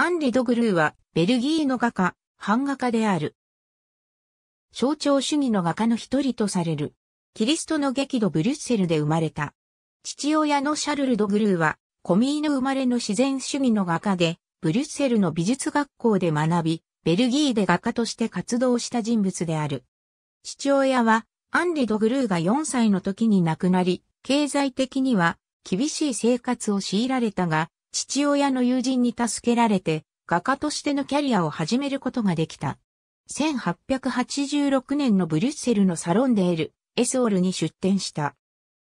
アンリ・ドグルーは、ベルギーの画家、版画家である。象徴主義の画家の一人とされる。キリストの激怒ブリュッセルで生まれた。父親のシャルル・ドグルーは、コミーの生まれの自然主義の画家で、ブリュッセルの美術学校で学び、ベルギーで画家として活動した人物である。父親は、アンリ・ドグルーが4歳の時に亡くなり、経済的には厳しい生活を強いられたが、父親の友人に助けられて、画家としてのキャリアを始めることができた。1886年のブリュッセルのサロンデール、エソールに出展した。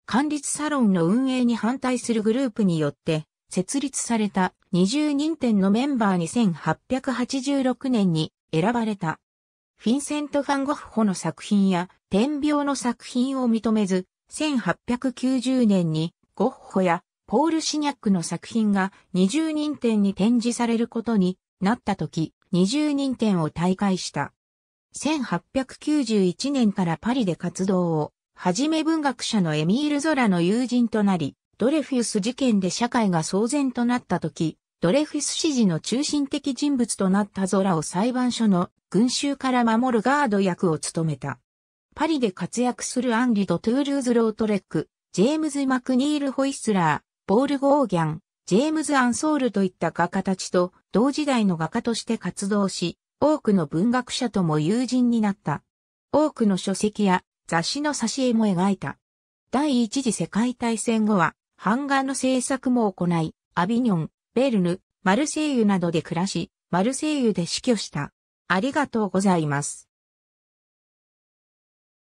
管理サロンの運営に反対するグループによって、設立された20人店のメンバーに1886年に選ばれた。フィンセント・ファン・ゴッホの作品や天病の作品を認めず、1890年にゴッホやポール・シニャックの作品が20人展に展示されることになった時、20人展を大会した。1891年からパリで活動を、はじめ文学者のエミール・ゾラの友人となり、ドレフィウス事件で社会が騒然となった時、ドレフィス支持の中心的人物となったゾラを裁判所の群衆から守るガード役を務めた。パリで活躍するアンリド・トゥールーズ・ロートレック、ジェームズ・マクニール・ホイスラー、ボール・ゴーギャン、ジェームズ・アンソールといった画家たちと同時代の画家として活動し、多くの文学者とも友人になった。多くの書籍や雑誌の挿絵も描いた。第一次世界大戦後は、版画の制作も行い、アビニョン、ベルヌ、マルセイユなどで暮らし、マルセイユで死去した。ありがとうございます。